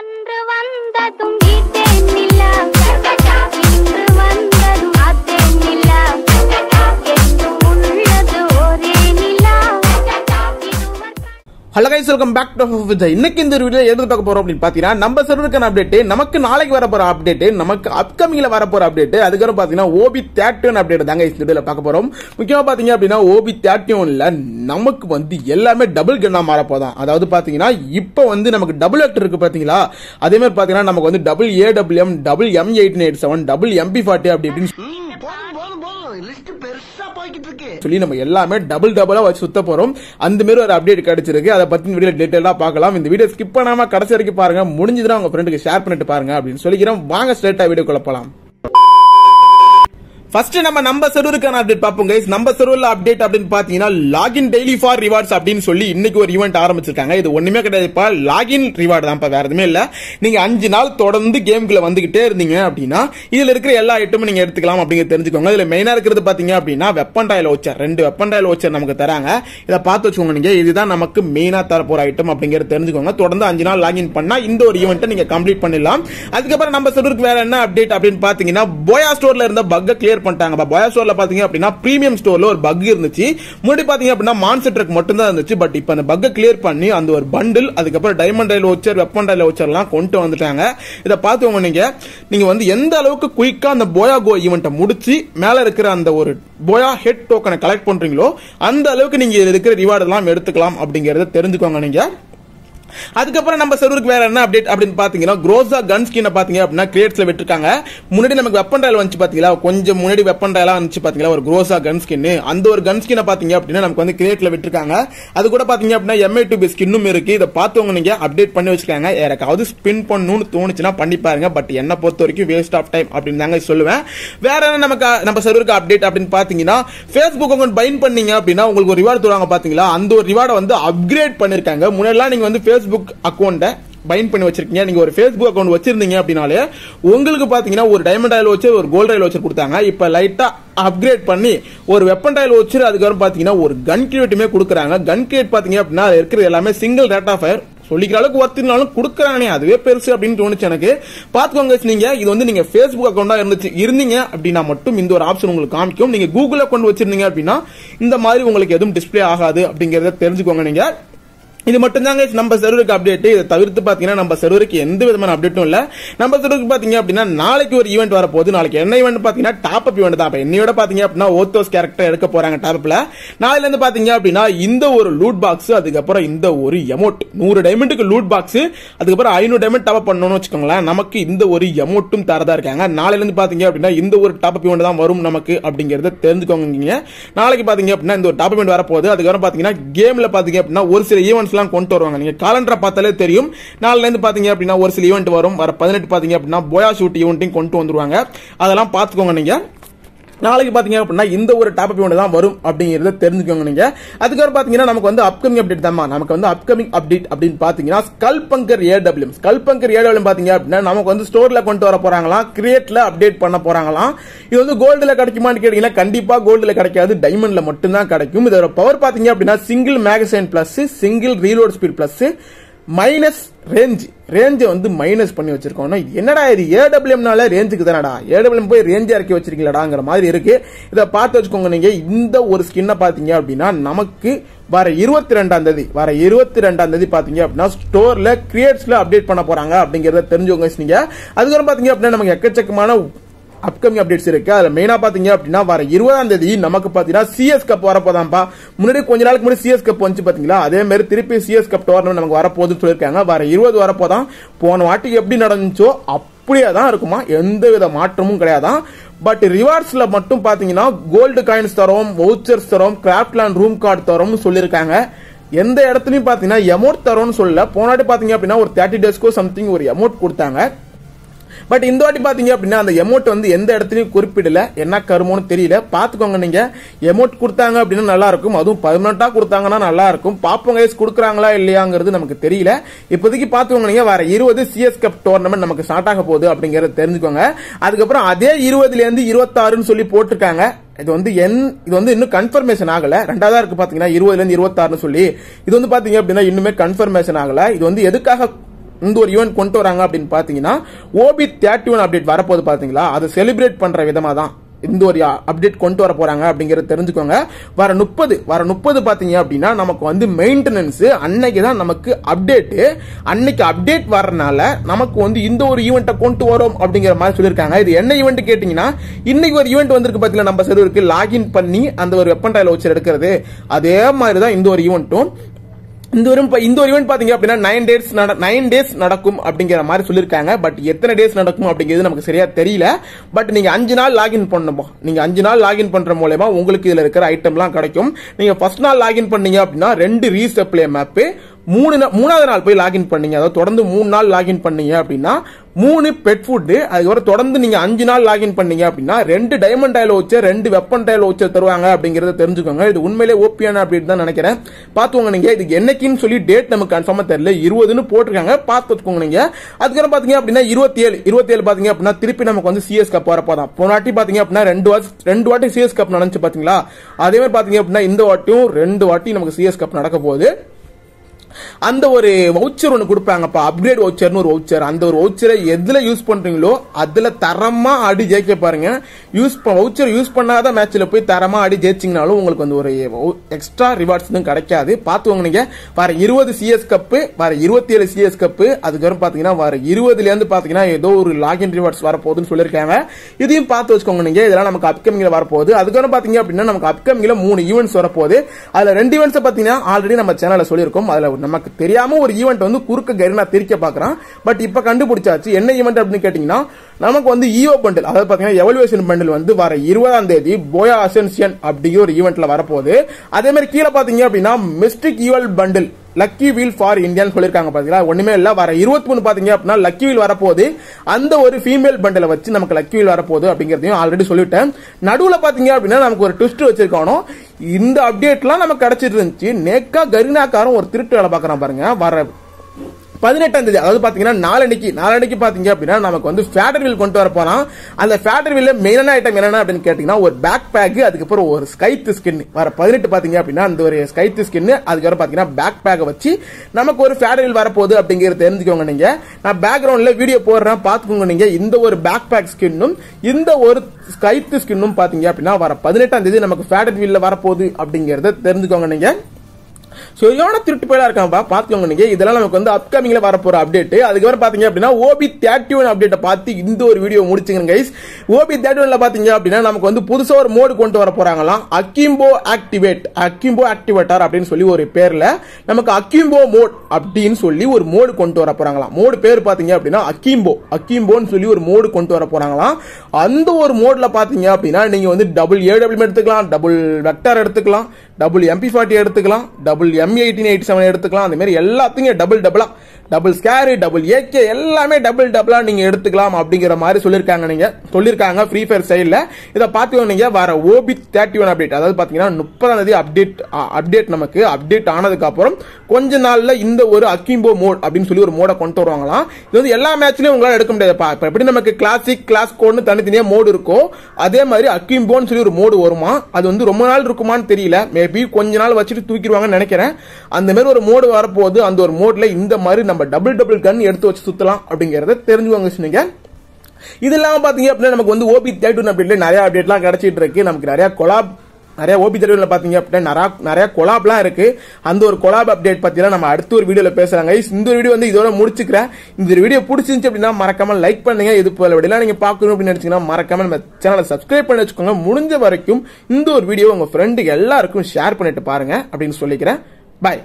அன்று வந்ததும் ஹலகைஸ் welcome back to இன்னைக்கு இந்த வீடியோ எடுத்து பார்க்க போறோம் அப்படின்னு பாத்தீங்கன்னா நம்ம சர்வருக்கான அப்டேட் நமக்கு நாளைக்கு வர போற அப்டேட் நமக்கு அப்கமிங்ல வர போற அப்டேட் அதுக்கப்புறம் பாத்தீங்கன்னா ஓபி தேர்ட்டின் அப்டேட் தாங்க இந்த வீடியோல பார்க்க போறோம் முக்கியமா பாத்தீங்க அப்படின்னா ஓபி தேர்ட்டி நமக்கு வந்து எல்லாமே டபுள் கன்னா மாற போதான் அதாவது பாத்தீங்கன்னா இப்போ வந்து நமக்கு டபுள் ஆக்டர் இருக்கு பாத்தீங்களா அதே மாதிரி பாத்தீங்கன்னா நமக்கு வந்து double A double M double M eight eight seven double MP forty அப்படி அப்படின்னு போய்கிட்டு இருக்கு சொல்லி நம்ம எல்லாமே டபுள் டபுளா வச்சு சுத்த போறோம் அந்த மாதிரி ஒரு அப்டேட் கிடைச்சிருக்கு அதை பத்தி வீடியோ டீட்டெயிலா பார்க்கலாம் இந்த வீடியோ ஸ்கிப் பண்ணாம கடைசி வரைக்கும் பாருங்க முடிஞ்சதுன்னா உங்க ஃப்ரெண்டுக்கு ஷேர் பண்ணிட்டு பாருங்க அப்படின்னு சொல்லிக்கிறோம் வாங்க ஸ்ட்ரெயிட்டா வீடியோ குழப்பலாம் ஃபர்ஸ்ட் நம்ம நம்ம சர்வருக்கான அப்டேட் பார்ப்போம் கைஸ் நம்ம செருவில் அப்டேட் அப்படின்னு பார்த்தீங்கன்னா லாகின் டெய்லி ஃபார் ரிவார்ட்ஸ் அப்படின்னு சொல்லி இன்னைக்கு ஒரு ஈவெண்ட் ஆரம்பிச்சிருக்காங்க இது ஒன்றுமே கிடையாது இப்போ லாகின் ரிவார்டு தான் இப்போ வேறு எதுவுமே இல்லை நீங்கள் அஞ்சு நாள் தொடர்ந்து கேம்குள்ள வந்துகிட்டே இருந்தீங்க அப்படின்னா இதில் இருக்கிற எல்லா ஐட்டமும் நீங்கள் எடுத்துக்கலாம் அப்படிங்க தெரிஞ்சுக்கோங்க இதில் மெயினாக இருக்கிறது பார்த்தீங்க அப்படின்னா வெப்பன் டாயில் ஓச்சர் ரெண்டு வெப்பன் டாயில் ஓச்சர் நமக்கு தராங்க இதை பார்த்து வச்சுக்கோங்க நீங்க இதுதான் நமக்கு மெயினாக தரப்போகிற ஐட்டம் அப்படிங்கிறது தெரிஞ்சுக்கோங்க தொடர்ந்து அஞ்சு நாள் லாகின் பண்ணால் இந்த ஒரு ஈவெண்ட்டை நீங்கள் கம்ப்ளீட் பண்ணிடலாம் அதுக்கப்புறம் நம்ம சர்வருக்கு வேறு என்ன அப்டேட் அப்படின்னு பார்த்தீங்கன்னா போயா ஸ்டோரில் இருந்த பக்கை கிளியர் அப்டேட் பண்ணிட்டாங்க பாயா ஸ்டோர்ல பாத்தீங்க அப்படின்னா பிரீமியம் ஸ்டோரில் ஒரு பக் இருந்துச்சு முன்னாடி பார்த்தீங்க அப்படின்னா மான்சர் ட்ரக் மட்டும் தான் இருந்துச்சு பட் இப்போ அந்த பக்கை கிளியர் பண்ணி அந்த ஒரு பண்டில் அதுக்கப்புறம் diamond royale voucher weapon royale வச்சர்லாம் கொண்டு வந்துட்டாங்க இதை பார்த்துக்கோங்க நீங்கள் நீங்க வந்து எந்த அளவுக்கு குயிக்காக அந்த போயா கோ ஈவெண்ட்டை முடிச்சு மேலே இருக்கிற அந்த ஒரு போயா ஹெட் டோக்கனை கலெக்ட் பண்ணுறீங்களோ அந்த அளவுக்கு நீங்கள் இருக்கிற ரிவார்டு எல்லாம் எடுத்துக்கலாம் அப்படிங்கிறத தெரிஞ்சுக்கோங்க நீங்கள் அதுக்கப்புறம் நம்ம சர்வருக்கு வேற என்ன அப்டேட் அப்படின்னு பாத்தீங்கன்னா க்ரோஸா கன் ஸ்கின் பாத்தீங்க அப்படின்னா கிரேட்ஸ்ல விட்டுருக்காங்க முன்னாடி நமக்கு வெப்பன் ராயல் வந்துச்சு பாத்தீங்களா கொஞ்சம் முன்னாடி வெப்பன் ராயலா வந்து பாத்தீங்களா ஒரு க்ரோஸா கன் ஸ்கின் அந்த ஒரு கன் ஸ்கின்னை பாத்தீங்க அப்படின்னா நமக்கு வந்து கிரேட்ல விட்டுருக்காங்க அது கூட பாத்தீங்க அப்படின்னா எம்ஐ டூ பி ஸ்கின்னும் இருக்கு இதை பார்த்தவங்க நீங்க அப்டேட் பண்ணி வச்சிருக்காங்க யாராவது ஸ்பின் பண்ணணும்னு தோணுச்சுன்னா பண்ணி பாருங்க பட் என்ன பொறுத்த வரைக்கும் வேஸ்ட் ஆஃப் டைம் அப்படின்னு தாங்க சொல்லுவேன் வேற என்ன நமக்கு நம்ம சர்வருக்கு அப்டேட் அப்படின்னு பாத்தீங்கன்னா ஃபேஸ்புக் அக்கௌண்ட் பைன் பண்ணீங்க அப்படின்னா உங்களுக்கு ஒரு ரிவார்டு தருவாங்க பாத்தீங்களா அந்த ஒரு ரிவார்டை வந்து அப்கிரேட் பண்ணிருக்காங்க முன்னாடிலாம் நீங்க வந்து ஃபேஸ்புக் அக்கௌண்ட்டை பைண்ட் பண்ணி வச்சிருக்கீங்க நீங்க ஒரு ஃபேஸ்புக் அக்கௌண்ட் வச்சிருந்தீங்க அப்படினாலே உங்களுக்கு பாத்தீங்கன்னா ஒரு டைமண்ட் ஆயில் வச்சு ஒரு கோல்ட் ஆயில் வச்சு கொடுத்தாங்க இப்ப லைட்டா அப்கிரேட் பண்ணி ஒரு வெப்பன் ஆயில் வச்சு அதுக்கப்புறம் பாத்தீங்கன்னா ஒரு கன் கிரியேட்டுமே கொடுக்குறாங்க கன் கிரியேட் பாத்தீங்க அப்படின்னா இருக்கிற எல்லாமே சிங்கிள் ரேட் ஆஃப் ஃபயர் சொல்லிக்கிற அளவுக்கு ஒர்த்தினாலும் கொடுக்குறானே அதுவே பெருசு அப்படின்னு தோணுச்சு எனக்கு பார்த்துக்கோங்க நீங்க இது வந்து நீங்க ஃபேஸ்புக் அக்கௌண்டா இருந்துச்சு இருந்தீங்க அப்படின்னா மட்டும் இந்த ஒரு ஆப்ஷன் உங்களுக்கு காமிக்கும் நீங்க கூகுள் அக்கௌண்ட் வச்சிருந்தீங்க அப்படின்னா இந்த மாதிரி உங்களுக்கு எதுவும் டிஸ்பிளே ஆகாது அப்படிங்கறத தெரிஞ்சுக்கோங்க நீங்க இது மட்டும் தாங்க நம்ம செர்வருக்கு அப்டேட் இதை தவிர்த்து பார்த்தீங்கன்னா நம்ம செர்வருக்கு எந்த விதமான அப்டேட்டும் இல்லை நம்ம செர்வருக்கு பார்த்தீங்க அப்படின்னா நாளைக்கு ஒரு ஈவெண்ட் வரப்போகுது நாளைக்கு என்ன ஈவெண்ட் பார்த்தீங்கன்னா டாப் அப் ஈவெண்ட் தான் என்னையோட பார்த்தீங்க அப்படின்னா ஓத்தோஸ் கேரக்டர் எடுக்க போறாங்க டாப்பில் இருந்து பார்த்தீங்க அப்படின்னா இந்த ஒரு லூட் பாக்ஸ் அதுக்கப்புறம் இந்த ஒரு எமோட் நூறு டைமண்டுக்கு லூட் பாக்ஸ் அதுக்கப்புறம் ஐநூறு டைமண்ட் டாப் பண்ணணும்னு வச்சுக்கோங்களேன் நமக்கு இந்த ஒரு எமோட்டும் தரதா இருக்காங்க நாளையிலேருந்து பாத்தீங்க அப்படின்னா இந்த ஒரு டாப் அப் ஈவெண்ட் தான் வரும் நமக்கு அப்படிங்கிறத தெரிஞ்சுக்கோங்க நாளைக்கு பார்த்தீங்க அப்படின்னா இந்த ஒரு டாப் ஈவெண்ட் போது அதுக்கப்புறம் பார்த்தீங்கன்னா கேமில் பார்த்தீங்க அப்படின்னா ஒரு சில ஈவெண்ட் நியூஸ்லாம் கொண்டு வருவாங்க நீங்கள் காலண்டரை பார்த்தாலே தெரியும் நாலுலேருந்து பார்த்தீங்க அப்படின்னா ஒரு சில ஈவெண்ட் வரும் வர பதினெட்டு பார்த்தீங்க அப்படின்னா போயா ஷூட் ஈவெண்ட்டையும் கொண்டு வந்துருவாங்க அதெல்லாம் பார்த்துக்கோங்க நீங்கள் நாளைக்கு பாத்தீங்க அப்படின்னா இந்த ஒரு டாபிக் ஒன்று தான் வரும் அப்படிங்கறத தெரிஞ்சுக்கோங்க நீங்க அதுக்கப்புறம் பாத்தீங்கன்னா நமக்கு வந்து அப்கமிங் அப்டேட் தான் நமக்கு வந்து அப்கமிங் அப்டேட் அப்படின்னு பாத்தீங்கன்னா ஸ்கல்பங்கர் ஏடபிள்யூ ஸ்கல்பங்கர் ஏடபிள்யூ பாத்தீங்க அப்படின்னா நமக்கு வந்து ஸ்டோர்ல கொண்டு வர போறாங்களாம் கிரியேட்ல அப்டேட் பண்ண போறாங்களாம் இது வந்து கோல்டுல கிடைக்குமான்னு கேட்டீங்கன்னா கண்டிப்பா கோல்டுல கிடைக்காது டைமண்ட்ல மட்டும்தான் கிடைக்கும் இதோட பவர் பாத்தீங்க அப்படின்னா single magazine plus single reload speed plus minus range ரேஞ்சை வந்து மைனஸ் பண்ணி வச்சிருக்கோம்னா என்னடா இது ஏடபிள்யூம்னால ரேஞ்சுக்கு தானடா ஏடபிள்யூம் போய் ரேஞ்சை இறக்கி வச்சிருக்கீங்களாடாங்கிற மாதிரி இருக்கு இதை பார்த்து வச்சுக்கோங்க நீங்க இந்த ஒரு ஸ்கின்னை பார்த்தீங்க அப்படின்னா நமக்கு வர இருபத்தி ரெண்டாம் தேதி வர இருபத்தி ரெண்டாம் தேதி பாத்தீங்க அப்படின்னா ஸ்டோர்ல கிரியேட்ஸ்ல அப்டேட் பண்ண போறாங்க அப்படிங்கறத தெரிஞ்சுக்கோங்க நீங்க அதுக்கப்புறம் பாத்தீங்க அப்படின்னா நமக்கு எக்கச்சக்கமான அப்கமிங் அப்டேட்ஸ் இருக்கு அதுல மெயினாக பார்த்தீங்க அப்படின்னா வர இருபதாம் தேதி நமக்கு பார்த்தீங்கன்னா சிஎஸ் கப் வரப்போதாம்ப்பா முன்னாடி கொஞ்ச நாளுக்கு முன்னாடி சிஎஸ் கப் வந்துச்சு பார்த்தீங்களா அதே மாதிரி திருப்பி சிஎஸ் கப் டோர்னமெண்ட் நமக்கு வரப்போகுதுன்னு சொல்லியிருக்காங்க வர இருபது வரப்போதான் போன வாட்டி எப்படி நடந்துச்சோ அப்படியே தான் இருக்குமா எந்த வித மாற்றமும் கிடையாதான் பட் ரிவார்ட்ஸ்ல மட்டும் பார்த்தீங்கன்னா கோல்டு காயின்ஸ் தரோம் வவுச்சர்ஸ் தரோம் லேண்ட் ரூம் கார்டு தரோம் சொல்லியிருக்காங்க எந்த இடத்துலையும் பாத்தீங்கன்னா எமௌண்ட் தரோம்னு சொல்லல போனாட்டி பாத்தீங்க அப்படின்னா ஒரு தேர்ட்டி டேஸ்க்கோ சம்திங் ஒரு எமௌண்ட் கொடுத்தாங்க பட் இந்த வாட்டி பார்த்தீங்க அப்படின்னா அந்த எமோட் வந்து எந்த இடத்துலையும் குறிப்பிடல என்ன கருமோன்னு தெரியல பார்த்துக்கோங்க நீங்கள் எமோட் கொடுத்தாங்க அப்படின்னா நல்லாயிருக்கும் அதுவும் பதினெட்டா கொடுத்தாங்கன்னா நல்லாயிருக்கும் பாப்போம் கைஸ் கொடுக்குறாங்களா இல்லையாங்கிறது நமக்கு தெரியல இப்போதைக்கு பார்த்துக்கோங்க நீங்கள் வேற இருபது சிஎஸ் கப் டோர்னமெண்ட் நமக்கு ஸ்டார்ட் ஆக போகுது அப்படிங்கறத தெரிஞ்சுக்கோங்க அதுக்கப்புறம் அதே இருபதுலேருந்து இருபத்தாறுன்னு சொல்லி போட்டிருக்காங்க இது வந்து என் இது வந்து இன்னும் கன்ஃபர்மேஷன் ஆகல ரெண்டாவதா இருக்கு பாத்தீங்கன்னா இருபதுல இருந்து இருபத்தாறுன்னு சொல்லி இது வந்து பாத்தீங்க அப்படின்னா இன்னுமே கன்ஃபர்மேஷன் ஆகல இது வந்து எதுக்காக இந்த ஒரு ஈவெண்ட் கொண்டு வராங்க அப்படின்னு பார்த்தீங்கன்னா ஓபி தேர்ட்டி ஒன் அப்டேட் வரப்போது பார்த்தீங்களா அதை செலிப்ரேட் பண்ணுற விதமாக தான் இந்த ஒரு அப்டேட் கொண்டு வர போறாங்க அப்படிங்கறத தெரிஞ்சுக்கோங்க வர முப்பது வர முப்பது பாத்தீங்க அப்படின்னா நமக்கு வந்து மெயின்டெனன்ஸ் அன்னைக்கு தான் நமக்கு அப்டேட்டு அன்னைக்கு அப்டேட் வரனால நமக்கு வந்து இந்த ஒரு ஈவெண்ட்டை கொண்டு வரோம் அப்படிங்கிற மாதிரி சொல்லியிருக்காங்க இது என்ன ஈவெண்ட் கேட்டீங்கன்னா இன்னைக்கு ஒரு ஈவெண்ட் வந்திருக்கு பாத்தீங்கன்னா நம்ம சர்வருக்கு லாகின் பண்ணி அந்த ஒரு வெப்பன் ட்ரையல் வச்சு எடுக்கிறது அதே மாதிரி தான் இந்த ஒரு ஈவெண்ட்டும் இந்த ஒரு இந்த ஒரு இவெண்ட் பாத்தீங்க அப்படின்னா நைன் டேஸ் நைன் டேஸ் நடக்கும் அப்படிங்கிற மாதிரி சொல்லியிருக்காங்க பட் எத்தனை டேஸ் நடக்கும் அப்படிங்கிறது நமக்கு சரியா தெரியல பட் நீங்க அஞ்சு நாள் லாகின் பண்ணணும் நீங்க அஞ்சு நாள் லாகின் பண்ற மூலயமா உங்களுக்கு இதுல இருக்கிற ஐட்டம்லாம் கிடைக்கும் நீங்க ஃபர்ஸ்ட் நாள் லாகின் பண்ணீங்க அப்படின்னா ரெண்டு ரீசப்ளே மேப்பு மூணு மூணாவது நாள் போய் லாகின் பண்ணீங்க அதாவது தொடர்ந்து மூணு நாள் லாகின் பண்ணீங்க அப்படின்னா மூணு பெட் ஃபுட்டு அதுக்கப்புறம் தொடர்ந்து நீங்கள் அஞ்சு நாள் லாகின் பண்ணீங்க அப்படின்னா ரெண்டு டைமண்ட் டயல் வச்சு ரெண்டு வெப்பன் டயல் வச்சு தருவாங்க அப்படிங்கிறத தெரிஞ்சுக்கோங்க இது உண்மையிலே ஓபியான அப்படின்னு தான் நினைக்கிறேன் பாத்துக்கோங்க நீங்க இதுக்கு என்னைக்குன்னு சொல்லி டேட் நமக்கு கன்ஃபார்மாக தெரியல இருபதுன்னு போட்டிருக்காங்க பார்த்துக்கோங்க நீங்கள் அதுக்கப்புறம் பார்த்தீங்க அப்படின்னா இருபத்தி ஏழு இருபத்தி ஏழு பார்த்தீங்க அப்படின்னா திருப்பி நமக்கு வந்து சிஎஸ் கப் வரப்போ தான் போன வாட்டி பார்த்தீங்க அப்படின்னா ரெண்டு வாட்டி ரெண்டு வாட்டி சிஎஸ் கப் நினைச்சு பார்த்தீங்களா அதே மாதிரி பார்த்தீங்க அப்படின்னா இந்த வாட்டியும் ரெண்டு வாட்டி நமக்கு சிஎஸ் கப் நடக்க போகுது அந்த ஒரு வவுச்சர் ஒன்று கொடுப்பாங்கப்பா அப்கிரேட் வவுச்சர்னு ஒரு வவுச்சர் அந்த ஒரு வவுச்சரை எதில் யூஸ் பண்ணுறீங்களோ அதில் தரமாக அடி ஜெயிக்க பாருங்க யூஸ் வவுச்சர் யூஸ் பண்ணாத மேட்ச்சில் போய் தரமாக ஆடி ஜெயிச்சிங்கனாலும் உங்களுக்கு வந்து ஒரு எக்ஸ்ட்ரா ரிவார்ட்ஸ் எதுவும் கிடைக்காது பார்த்துவாங்க நீங்கள் வர இருபது சிஎஸ் கப்பு வர இருபத்தி ஏழு சிஎஸ் கப்பு அதுக்கப்புறம் பார்த்தீங்கன்னா வர இருபதுலேருந்து பார்த்தீங்கன்னா ஏதோ ஒரு லாகின் ரிவார்ட்ஸ் வரப்போகுதுன்னு சொல்லியிருக்காங்க இதையும் பார்த்து வச்சுக்கோங்க நீங்கள் இதெல்லாம் நமக்கு அப்கமிங்கில் வரப்போகுது அதுக்கப்புறம் பார்த்தீங்க அப்படின்னா நமக்கு அப்கமிங்கில் மூணு ஈவெண்ட்ஸ் வரப்போகுது அதில் ரெண்டு ஈவெண்ட்ஸை பார்த்தீங்கன்னா ஆல்ரெடி நம்ம சேனலில் சொல்லியிருக்கோம் அதில் நமக்கு தெரியாம ஒரு ஈவெண்ட் வந்து குறுக்க கரினா திரிக்க பாக்குறான் பட் இப்ப கண்டுபிடிச்சாச்சு என்ன ஈவெண்ட் அப்படின்னு கேட்டீங்கன்னா நமக்கு வந்து ஈவோ e பண்டில் அதாவது பாத்தீங்கன்னா எவல்யூஷன் பண்டில் வந்து வர இருபதாம் தேதி போயா அசென்சியன் அப்படிங்கிற ஒரு ஈவெண்ட்ல வரப்போகுது அதே மாதிரி கீழே பாத்தீங்க அப்படின்னா mystic evil bundle lucky wheel for இந்தியான்னு சொல்லியிருக்காங்க பார்த்தீங்களா ஒன்றுமே இல்லை வர இருபத்தி மூணு பார்த்தீங்க அப்படின்னா லக்கி வீல் வரப்போகுது அந்த ஒரு ஃபீமேல் பண்டில் வச்சு நமக்கு லக்கி வீல் வரப்போகுது அப்படிங்கிறதையும் ஆல்ரெடி சொல்லிவிட்டேன் நடுவில் பாத்தீங்க அப்படின்னா நமக்கு ஒரு ட்விஸ்ட் வச்சிருக்கோம் இந்த அப்டேட்லாம் நமக்கு கிடச்சிட்டு இருந்துச்சு நேக்கா கரினாக்காரன் ஒரு திருட்டு வேலை பார்க்குறான் பாருங்க வர பதினெட்டாம் தேதி அதாவது பாத்தீங்கன்னா நாளன்னைக்கு நாளன்னைக்கு பாத்தீங்க அப்படின்னா நமக்கு வந்து ஃபேடர் கொண்டு வர போறான் அந்த ஃபேடர் வில்ல மெயினான ஐட்டம் என்னென்ன அப்படின்னு கேட்டீங்கன்னா ஒரு பேக் பேக் அதுக்கப்புறம் ஒரு ஸ்கைத் ஸ்கின் வர பதினெட்டு பாத்தீங்க அப்படின்னா அந்த ஒரு ஸ்கைத் ஸ்கின் அதுக்கப்புறம் பாத்தீங்கன்னா பேக் பேக்கை வச்சு நமக்கு ஒரு ஃபேடர் வரப்போகுது அப்படிங்கிறது தெரிஞ்சுக்கோங்க நீங்க நான் பேக்ரவுண்ட்ல வீடியோ போடுறேன் பாத்துக்கோங்க நீங்க இந்த ஒரு பேக் பேக் ஸ்கின்னும் இந்த ஒரு ஸ்கைத் ஸ்கின்னும் பாத்தீங்க அப்படின்னா வர பதினெட்டாம் தேதி நமக்கு ஃபேடர் வில்ல வரப்போகுது அப்படிங்கிறத தெரிஞ்சுக்கோங்க நீங்க ஸோ சரியான திருட்டு போயிலா இருக்கான்ப்பா பார்த்துக்கோங்க நீங்கள் இதெல்லாம் நமக்கு வந்து அப்கமிங்கில் வரப்போகிற அப்டேட் அதுக்கப்புறம் பார்த்தீங்க அப்படின்னா ஓபி தேர்ட்டி ஒன் அப்டேட்டை பார்த்து இந்த ஒரு வீடியோ முடிச்சுங்க கைஸ் ஓபி தேர்ட்டி ஒன்ல பாத்தீங்க அப்படின்னா நமக்கு வந்து புதுசாக ஒரு மோடு கொண்டு வர போகிறாங்களாம் அக்கிம்போ ஆக்டிவேட் அக்கிம்போ ஆக்டிவேட்டார் அப்படின்னு சொல்லி ஒரு பேரில் நமக்கு அக்கிம்போ மோட் அப்படின்னு சொல்லி ஒரு மோடு கொண்டு வர போகிறாங்களாம் மோடு பேர் பாத்தீங்க அப்படின்னா அக்கிம்போ அக்கிம்போன்னு சொல்லி ஒரு மோடு கொண்டு வர போகிறாங்களாம் அந்த ஒரு மோடில் பார்த்தீங்க அப்படின்னா நீங்கள் வந்து டபுள் ஏடபிள்யூ எடுத்துக்கலாம் டபுள் வெக்டர் எடுத்துக்கலாம் டபுள் எம்பி ஃபார்ட்டி எடுத்துக்கலாம் double M eighteen eighty seven எடுத்துக்கலாம் அந்த மாதிரி எல்லாத்தையும் டபுள் டபுளாக டபுள் ஸ்கேரு டபுள் ஏகே எல்லாமே டபுள் டபுளாக நீங்கள் எடுத்துக்கலாம் அப்படிங்கிற மாதிரி சொல்லியிருக்காங்க நீங்கள் சொல்லியிருக்காங்க ஃப்ரீ ஃபயர் சைடில் இதை பார்த்துக்கோ நீங்க வர ஓபி தேர்ட்டி ஒன் அப்டேட் அதாவது பார்த்தீங்கன்னா முப்பதாம் தேதி அப்டேட் அப்டேட் நமக்கு அப்டேட் ஆனதுக்கப்புறம் கொஞ்ச நாளில் இந்த ஒரு அக்கிம்போ மோட் அப்படின்னு சொல்லி ஒரு மோடை கொண்டு வருவாங்களாம் இது வந்து எல்லா மேட்ச்லயும் உங்களால் எடுக்க முடியாது எப்படி நமக்கு கிளாசிக் கிளாஸ் கோட்னு தனித்தனியாக மோடு இருக்கோ அதே மாதிரி அக்கிம்போன்னு சொல்லி ஒரு மோடு வருமா அது வந்து ரொம்ப நாள் இருக்குமான்னு தெரியல மேபி கொஞ்ச நாள் வச்சுட்டு தூக்கிடுவாங்கன்னு நினைக்கிறேன் அந்த மாதிரி ஒரு மோடு வரப்போகுது அந்த ஒரு மோட்ல இந்த மாதிரி நம்ம டபுள் டபுள் கன் எடுத்து வச்சு சுத்தலாம் அப்படிங்கறத தெரிஞ்சுக்கோங்க சொன்னீங்க இது இல்லாம பாத்தீங்க அப்படின்னா நமக்கு வந்து ஓபி தேர்ட்டு அப்படின்னு அப்டேட்ல நிறைய எல்லாம் கிடைச்சிட்டு இருக்கு நமக்கு நிறைய கொலாப் நிறைய ஓபி தெருவில் பார்த்தீங்க அப்படின்னா நிறைய நிறைய கொலாப்லாம் இருக்கு அந்த ஒரு கொலாப் அப்டேட் பார்த்தீங்கன்னா நம்ம அடுத்த ஒரு வீடியோவில் பேசுகிறாங்க இந்த வீடியோ வந்து இதோட முடிச்சுக்கிறேன் இந்த வீடியோ பிடிச்சிருந்துச்சு அப்படின்னா மறக்காம லைக் பண்ணுங்க இது போல வீடியோலாம் நீங்கள் பார்க்கணும் அப்படின்னு நினச்சிங்கன்னா மறக்காம நம்ம சேனலை சப்ஸ்கிரைப் பண்ணி வச்சுக்கோங்க முடிஞ்ச வரைக்கும் இந்த ஒரு வீடியோ உங்கள் ஃப்ரெண்டு எல்லாருக்கும் ஷேர் பண்ணிட்டு பாருங்க அப்படின்னு சொல்லிக்கிறேன் பாய்